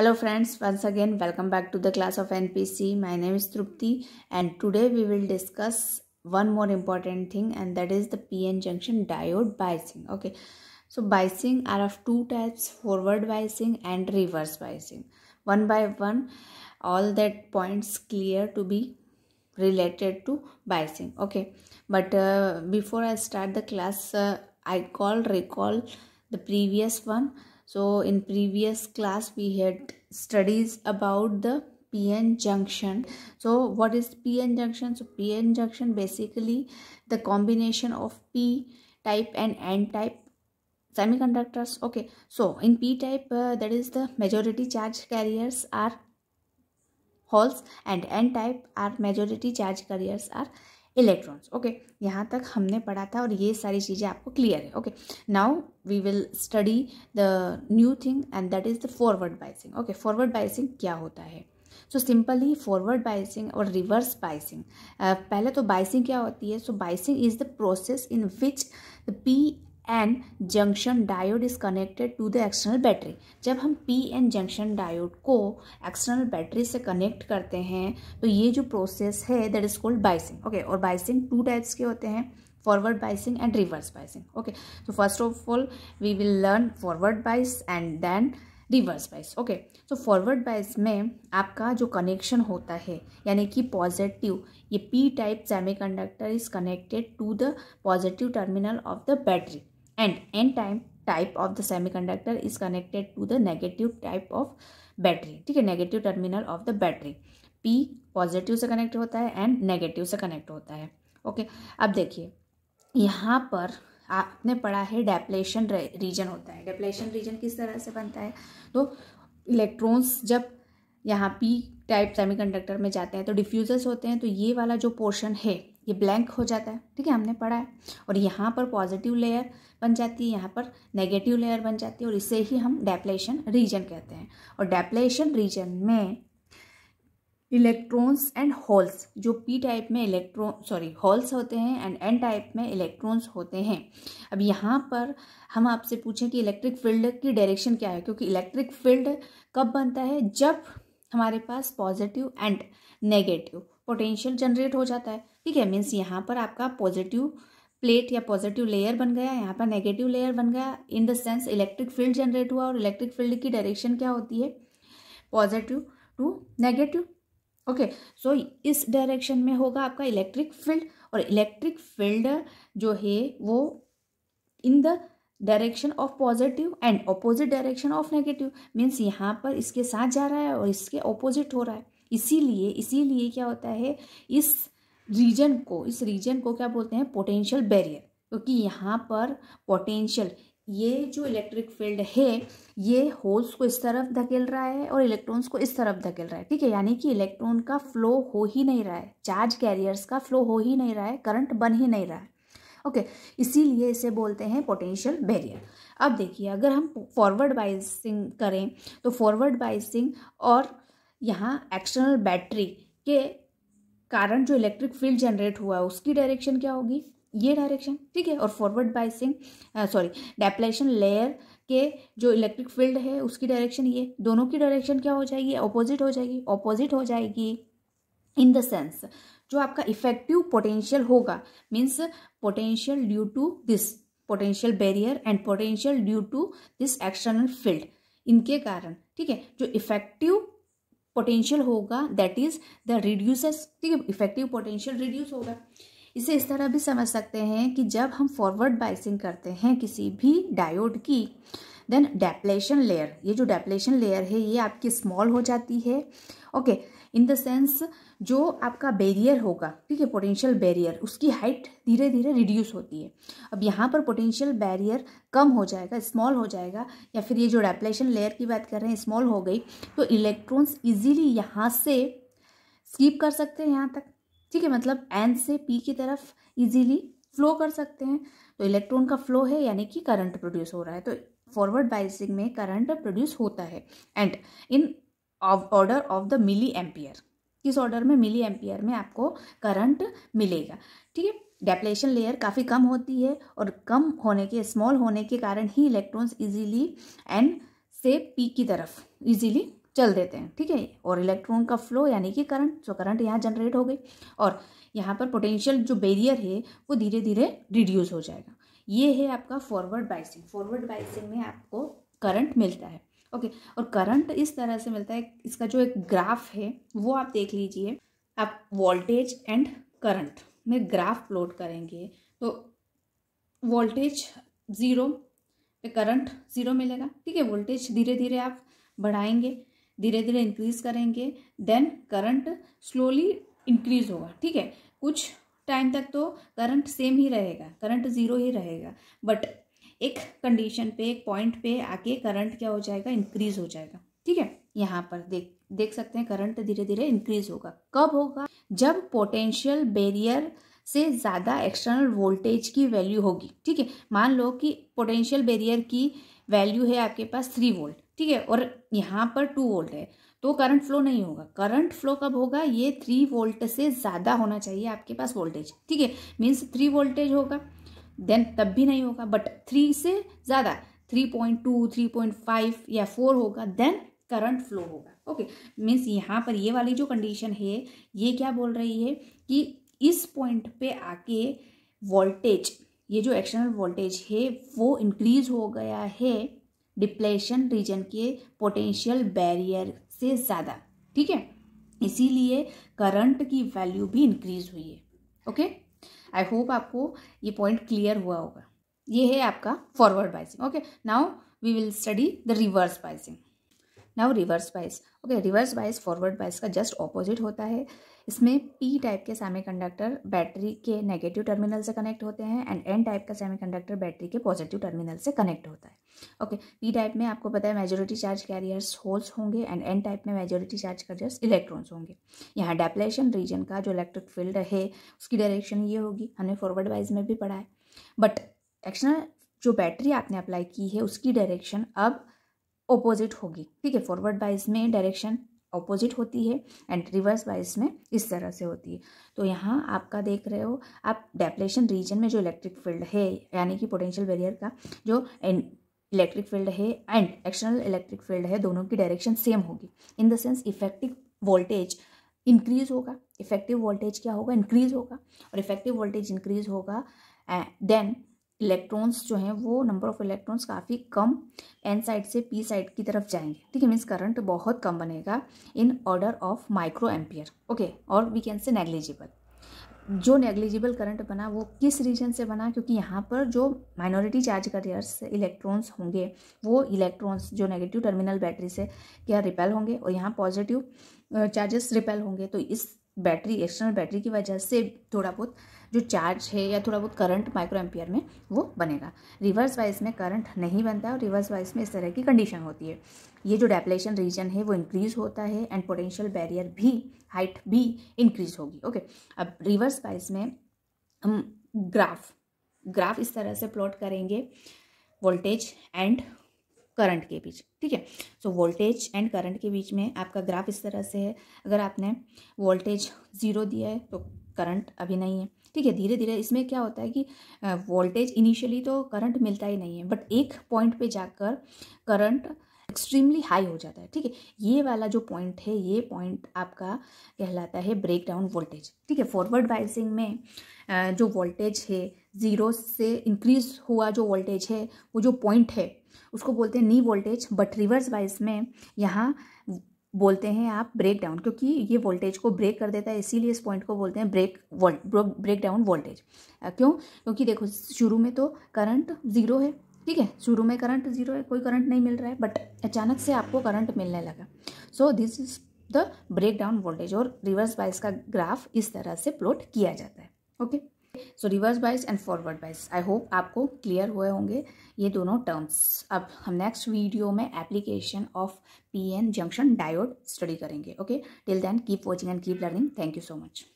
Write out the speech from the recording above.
Hello friends, once again welcome back to the class of NPC. My name is Trupti and today we will discuss one more important thing and that is the PN junction diode biasing. Okay, so biasing are of two types forward biasing and reverse biasing. One by one all that points clear to be related to biasing. Okay, but uh, before I start the class uh, I call recall the previous one so in previous class we had studies about the pn junction so what is pn junction so pn junction basically the combination of p type and n type semiconductors okay so in p type uh, that is the majority charge carriers are holes and n type are majority charge carriers are electrons okay यहाँ तक हमने पढ़ा था और ये सारी चीज़ें आपको क्लियर है okay now we will study the new thing and that is the forward biasing okay forward biasing क्या होता है सो सिंपली फॉरवर्ड बाइसिंग और रिवर्स बाइसिंग पहले तो बाइसिंग क्या होती है so biasing is the process in which the P N junction diode is connected to the external battery जब हम पी एन जंक्शन डायोड को एक्सटर्नल बैटरी से कनेक्ट करते हैं तो ये जो प्रोसेस है that is called biasing okay और बाइसिंग टू टाइप्स के होते हैं forward biasing and reverse biasing okay so तो first of all we will learn forward bias and then reverse bias okay तो फॉरवर्ड बाइस में आपका जो कनेक्शन होता है यानी कि पॉजिटिव ये P type semiconductor is connected to the positive terminal of the battery and n time type of the semiconductor is connected to the negative type of battery ठीक है negative terminal of the battery P positive से connect होता है and negative से connect होता है okay अब देखिए यहाँ पर आपने पढ़ा है डेप्लेशन रीजन होता है डेप्लेशन रीजन किस तरह से बनता है तो इलेक्ट्रॉन्स जब यहाँ पी टाइप सेमीकंडक्टर में जाते हैं तो डिफ्यूज़र्स होते हैं तो ये वाला जो पोर्शन है ये ब्लैंक हो जाता है ठीक है हमने पढ़ा है और यहाँ पर पॉजिटिव लेयर बन जाती है यहाँ पर नेगेटिव लेयर बन जाती है और इसे ही हम डेप्लेशन रीजन कहते हैं और डेप्लेशन रीजन में इलेक्ट्रॉन्स एंड होल्स जो पी टाइप में इलेक्ट्रॉन सॉरी होल्स होते हैं एंड एन टाइप में इलेक्ट्रॉन्स होते हैं अब यहाँ पर हम आपसे पूछें कि इलेक्ट्रिक फील्ड की डायरेक्शन क्या है क्योंकि इलेक्ट्रिक फील्ड कब बनता है जब हमारे पास positive and negative potential generate हो जाता है ठीक है मीन्स यहाँ पर आपका पॉजिटिव प्लेट या पॉजिटिव लेयर बन गया यहाँ पर नेगेटिव लेयर बन गया in the sense electric field generate हुआ और इलेक्ट्रिक फील्ड की डायरेक्शन क्या होती है positive to negative okay so इस डायरेक्शन में होगा आपका इलेक्ट्रिक फील्ड और इलेक्ट्रिक फील्ड जो है वो in the direction of positive and opposite direction of negative means यहाँ पर इसके साथ जा रहा है और इसके ऑपोजिट हो रहा है इसीलिए इसीलिए क्या होता है इस रीजन को इस रीजन को क्या बोलते हैं पोटेंशियल बैरियर क्योंकि तो यहाँ पर पोटेंशियल ये जो इलेक्ट्रिक फील्ड है ये होल्स को इस तरफ धकेल रहा है और इलेक्ट्रॉन्स को इस तरफ धकेल रहा है ठीक है यानी कि इलेक्ट्रॉन का फ्लो हो ही नहीं रहा है चार्ज कैरियर्स का फ्लो हो ही नहीं रहा है करंट बन ही नहीं रहा है ओके okay, इसीलिए इसे बोलते हैं पोटेंशियल बैरियर अब देखिए अगर हम फॉरवर्ड बाइसिंग करें तो फॉरवर्ड बाइसिंग और यहाँ एक्सटर्नल बैटरी के कारण जो इलेक्ट्रिक फील्ड जनरेट हुआ है उसकी डायरेक्शन क्या होगी ये डायरेक्शन ठीक है और forward biasing sorry depletion layer के जो इलेक्ट्रिक फील्ड है उसकी डायरेक्शन ये दोनों की डायरेक्शन क्या हो जाएगी ऑपोजिट हो जाएगी ऑपोजिट हो जाएगी इन द सेंस जो आपका इफेक्टिव पोटेंशियल होगा means potential due to this potential barrier and potential due to this external field इनके कारण ठीक है जो इफेक्टिव पोटेंशियल होगा दैट इज द रिड्यूस ठीक है इफेक्टिव पोटेंशियल रिड्यूस होगा इसे इस तरह भी समझ सकते हैं कि जब हम फॉरवर्ड बाइसिंग करते हैं किसी भी डायोड की देन डेपलेशन लेयर ये जो डेपलेशन लेयर है ये आपकी स्मॉल हो जाती है okay okay, in the sense जो आपका बैरियर होगा ठीक है पोटेंशियल बैरियर उसकी हाइट धीरे धीरे रिड्यूस होती है अब यहाँ पर पोटेंशियल बैरियर कम हो जाएगा स्मॉल हो जाएगा या फिर ये जो रेपलेशन लेयर की बात कर रहे हैं स्मॉल हो गई तो इलेक्ट्रॉन्स ईजिली यहाँ से स्कीप कर सकते हैं यहाँ तक ठीक है मतलब एन से पी की तरफ ईजिली फ्लो कर सकते हैं तो इलेक्ट्रॉन का फ्लो है यानी कि करंट प्रोड्यूस हो रहा है तो फॉरवर्ड बाइसिंग में करंट प्रोड्यूस होता है and in of order of the milliampere किस ऑर्डर में मिली एम्पियर में आपको करंट मिलेगा ठीक है डेपलेशन लेयर काफ़ी कम होती है और कम होने के स्मॉल होने के कारण ही इलेक्ट्रॉन्स इजीली एंड से पी की तरफ इजीली चल देते हैं ठीक है और इलेक्ट्रॉन का फ्लो यानी कि करंट जो करंट यहाँ जनरेट हो गई और यहाँ पर पोटेंशियल जो बेरियर है वो धीरे धीरे रिड्यूस हो जाएगा ये है आपका फॉरवर्ड बाइसिंग फॉरवर्ड बाइसिंग में आपको करंट मिलता है ओके okay, और करंट इस तरह से मिलता है इसका जो एक ग्राफ है वो आप देख लीजिए आप वोल्टेज एंड करंट में ग्राफ प्लॉट करेंगे तो वोल्टेज ज़ीरो पे करंट ज़ीरो मिलेगा ठीक है वोल्टेज धीरे धीरे आप बढ़ाएंगे धीरे धीरे इंक्रीज़ करेंगे देन करंट स्लोली इंक्रीज़ होगा ठीक है कुछ टाइम तक तो करंट सेम ही रहेगा करंट ज़ीरो ही रहेगा बट एक कंडीशन पे एक पॉइंट पे आके करंट क्या हो जाएगा इंक्रीज हो जाएगा ठीक है यहाँ पर देख देख सकते हैं करंट धीरे धीरे इंक्रीज होगा कब होगा जब पोटेंशियल बेरियर से ज़्यादा एक्सटर्नल वोल्टेज की वैल्यू होगी ठीक है मान लो कि पोटेंशियल बेरियर की वैल्यू है आपके पास थ्री वोल्ट ठीक है और यहाँ पर टू वोल्ट है तो करंट फ्लो नहीं होगा करंट फ्लो कब होगा ये थ्री वोल्ट से ज़्यादा होना चाहिए आपके पास वोल्टेज ठीक है मीन्स थ्री वोल्टेज होगा देन तब भी नहीं होगा बट थ्री से ज़्यादा three point two three point five या फोर होगा देन करंट फ्लो होगा ओके मीन्स यहाँ पर ये वाली जो कंडीशन है ये क्या बोल रही है कि इस पॉइंट पे आके वोल्टेज ये जो एक्सटर्नल वोल्टेज है वो इंक्रीज हो गया है डिप्लेशन रीजन के पोटेंशियल बैरियर से ज़्यादा ठीक है इसीलिए करंट की वैल्यू भी इंक्रीज हुई है ओके okay? आई होप आपको ये पॉइंट क्लियर हुआ होगा ये है आपका forward biasing okay now we will study the reverse biasing now reverse bias okay reverse bias forward bias का जस्ट ऑपोजिट होता है इसमें पी टाइप के सेमीकंडक्टर बैटरी के नेगेटिव टर्मिनल से कनेक्ट होते हैं एंड एन टाइप का सेमीकंडक्टर बैटरी के पॉजिटिव टर्मिनल से कनेक्ट होता है ओके पी टाइप में आपको पता है मेजोरिटी चार्ज कैरियर्स होल्स होंगे एंड एन टाइप में मेजोरिटी चार्ज कैरियर्स इलेक्ट्रॉन्स होंगे यहाँ डेपलेशन रीजन का जो इलेक्ट्रिक फील्ड है उसकी डायरेक्शन ये होगी हमने फॉरवर्ड वाइज में भी पढ़ा है बट एक्शनल जो बैटरी आपने अप्लाई की है उसकी डायरेक्शन अब ऑपोजिट होगी ठीक है फॉरवर्ड वाइज में डायरेक्शन अपोजिट होती है एंड रिवर्स वाइज में इस तरह से होती है तो यहाँ आपका देख रहे हो आप डेप्लेशन रीजन में जो इलेक्ट्रिक फील्ड है यानी कि पोटेंशियल बैरियर का जो इलेक्ट्रिक फील्ड है एंड एक्सटर्नल इलेक्ट्रिक फील्ड है दोनों की डायरेक्शन सेम होगी in the sense effective voltage increase होगा इफेक्टिव वोल्टेज क्या होगा इंक्रीज होगा और इफेक्टिव वोल्टेज इंक्रीज होगा देन इलेक्ट्रॉन्स जो हैं वो नंबर ऑफ इलेक्ट्रॉन्स काफ़ी कम एन साइड से पी साइड की तरफ जाएंगे ठीक है मीन्स करंट बहुत कम बनेगा in order of microampere okay और वी कैन से नेग्लिजिबल जो नेग्लिजिबल करंट बना वो किस रीजन से बना क्योंकि यहाँ पर जो माइनॉरिटी चार्ज करियर्स इलेक्ट्रॉन्स होंगे वो इलेक्ट्रॉन्स जो नेगेटिव टर्मिनल बैटरी से क्या रिपेल होंगे और यहाँ पॉजिटिव चार्जेस रिपेल होंगे तो इस बैटरी एक्सटर्नल बैटरी की वजह से थोड़ा बहुत जो चार्ज है या थोड़ा बहुत करंट माइक्रो एम्पियर में वो बनेगा रिवर्स वाइज में करंट नहीं बनता है और रिवर्स वाइज में इस तरह की कंडीशन होती है ये जो डेपलेशन रीजन है वो इंक्रीज होता है एंड पोटेंशियल बैरियर भी हाइट भी इंक्रीज होगी ओके अब रिवर्स वाइज में हम ग्राफ ग्राफ इस तरह से प्लॉट करेंगे वोल्टेज एंड करंट के बीच ठीक है सो वोल्टेज एंड करंट के बीच में आपका ग्राफ इस तरह से है अगर आपने वोल्टेज ज़ीरो दिया है तो करंट अभी नहीं है ठीक है धीरे धीरे इसमें क्या होता है कि वोल्टेज इनिशियली तो करंट मिलता ही नहीं है बट एक पॉइंट पे जाकर करंट एक्सट्रीमली हाई हो जाता है ठीक है ये वाला जो पॉइंट है ये पॉइंट आपका कहलाता है ब्रेक डाउन वोल्टेज ठीक है फॉरवर्ड बाइसिंग में जो वोल्टेज है ज़ीरो से इंक्रीज हुआ जो वोल्टेज है वो जो पॉइंट है उसको बोलते हैं knee voltage but reverse bias में यहाँ बोलते हैं आप ब्रेक डाउन क्योंकि ये वोल्टेज को ब्रेक कर देता है इसीलिए इस पॉइंट को बोलते हैं break volt breakdown voltage क्यों क्योंकि देखो शुरू में तो करंट ज़ीरो है ठीक है शुरू में करंट ज़ीरो है कोई करंट नहीं मिल रहा है बट अचानक से आपको करंट मिलने लगा so this is the breakdown voltage और रिवर्स बाइस का ग्राफ इस तरह से प्लॉट किया जाता है okay okay? So reverse bias and forward bias I hope आपको क्लियर हुए होंगे ये दोनों टर्म्स अब हम नेक्स्ट वीडियो में application of PN junction diode study करेंगे okay till then keep watching and keep learning thank you so much